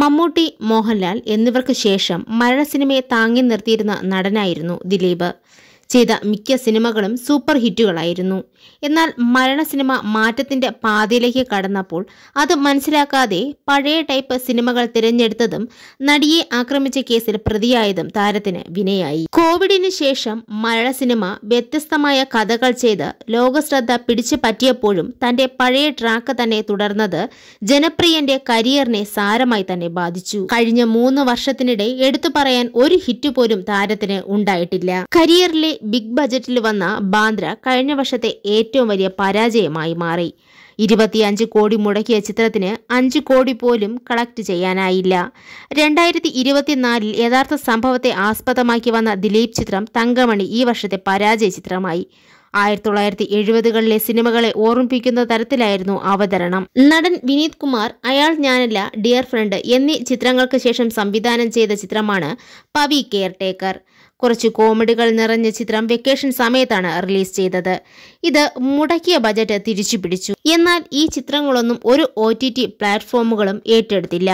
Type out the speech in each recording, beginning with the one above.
മമ്മൂട്ടി മോഹൻലാൽ എന്നിവർക്ക് ശേഷം മരണ സിനിമയെ താങ്ങി നിർത്തിയിരുന്ന നടനായിരുന്നു ദിലീപ് ചെയ്ത മിക്ക സിനിമകളും സൂപ്പർ ഹിറ്റുകളായിരുന്നു എന്നാൽ മരണ സിനിമ മാറ്റത്തിന്റെ പാതയിലേക്ക് കടന്നപ്പോൾ അത് മനസ്സിലാക്കാതെ പഴയ ടൈപ്പ് സിനിമകൾ തിരഞ്ഞെടുത്തതും നടിയെ ആക്രമിച്ച കേസിൽ പ്രതിയായതും താരത്തിന് വിനയായി കോവിഡിന് ശേഷം മലയാള സിനിമ വ്യത്യസ്തമായ കഥകൾ ചെയ്ത് ലോകശ്രദ്ധ പിടിച്ചു പറ്റിയപ്പോഴും തന്റെ പഴയ ട്രാക്ക് തന്നെ തുടർന്നത് ജനപ്രിയന്റെ കരിയറിനെ സാരമായി തന്നെ ബാധിച്ചു കഴിഞ്ഞ മൂന്ന് വർഷത്തിനിടെ എടുത്തു പറയാൻ ഒരു ഹിറ്റ് പോലും താരത്തിന് ഉണ്ടായിട്ടില്ല കരിയറിലെ ബിഗ് ബജറ്റിൽ വന്ന ബാന്ദ്ര കഴിഞ്ഞ വർഷത്തെ ഏറ്റവും വലിയ പരാജയമായി മാറി ഇരുപത്തിയഞ്ച് കോടി മുടക്കിയ ചിത്രത്തിന് അഞ്ച് കോടി പോലും കളക്ട് ചെയ്യാനായില്ല രണ്ടായിരത്തി ഇരുപത്തിനാലിൽ യഥാർത്ഥ സംഭവത്തെ ആസ്പദമാക്കി വന്ന ദിലീപ് ചിത്രം തങ്കമണി ഈ വർഷത്തെ പരാജയ ചിത്രമായി ആയിരത്തി തൊള്ളായിരത്തി എഴുപതുകളിലെ സിനിമകളെ ഓർമ്മിപ്പിക്കുന്ന തരത്തിലായിരുന്നു അവതരണം നടൻ വിനീത് കുമാർ അയാൾ ഞാനല്ല ഡിയർ ഫ്രണ്ട് എന്നീ ചിത്രങ്ങൾക്ക് ശേഷം സംവിധാനം ചെയ്ത ചിത്രമാണ് പവി കെയർ ടേക്കർ കുറച്ച് കോമഡികൾ നിറഞ്ഞ ചിത്രം വെക്കേഷൻ സമയത്താണ് റിലീസ് ചെയ്തത് ഇത് മുടക്കിയ ബജറ്റ് തിരിച്ചു പിടിച്ചു എന്നാൽ ഈ ചിത്രങ്ങളൊന്നും ഒരു ഒ പ്ലാറ്റ്ഫോമുകളും ഏറ്റെടുത്തില്ല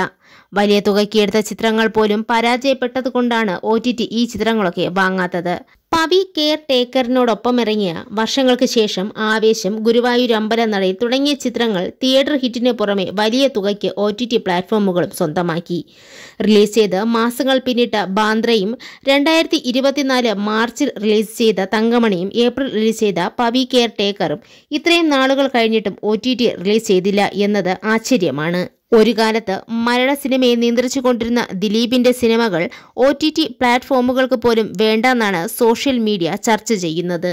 വലിയ തുകയ്ക്ക് എടുത്ത ചിത്രങ്ങൾ പോലും പരാജയപ്പെട്ടതുകൊണ്ടാണ് ഒ ഈ ചിത്രങ്ങളൊക്കെ വാങ്ങാത്തത് പവി കെയർ ടേക്കറിനോടൊപ്പം ഇറങ്ങിയ വർഷങ്ങൾക്ക് ശേഷം ആവേശം ഗുരുവായൂർ നടയിൽ തുടങ്ങിയ ചിത്രങ്ങൾ തിയേറ്റർ ഹിറ്റിന് പുറമെ വലിയ തുകയ്ക്ക് ഒ ടി ടി പ്ലാറ്റ്ഫോമുകളും സ്വന്തമാക്കി റിലീസ് ചെയ്ത് മാസങ്ങൾ പിന്നിട്ട ബാന്ദ്രയും രണ്ടായിരത്തി ഇരുപത്തിനാല് മാർച്ചിൽ റിലീസ് ചെയ്ത തങ്കമണിയും ഏപ്രിൽ റിലീസ് ചെയ്ത പവി കെയർ ടേക്കറും ഇത്രയും നാളുകൾ കഴിഞ്ഞിട്ടും ഒ റിലീസ് ചെയ്തില്ല എന്നത് ആശ്ചര്യമാണ് ഒരു കാലത്ത് മലയാള സിനിമയെ കൊണ്ടിരുന്ന ദിലീപിന്റെ സിനിമകൾ ഒ ടി ടി പ്ലാറ്റ്ഫോമുകൾക്ക് പോലും വേണ്ടെന്നാണ് സോഷ്യൽ മീഡിയ ചർച്ച ചെയ്യുന്നത്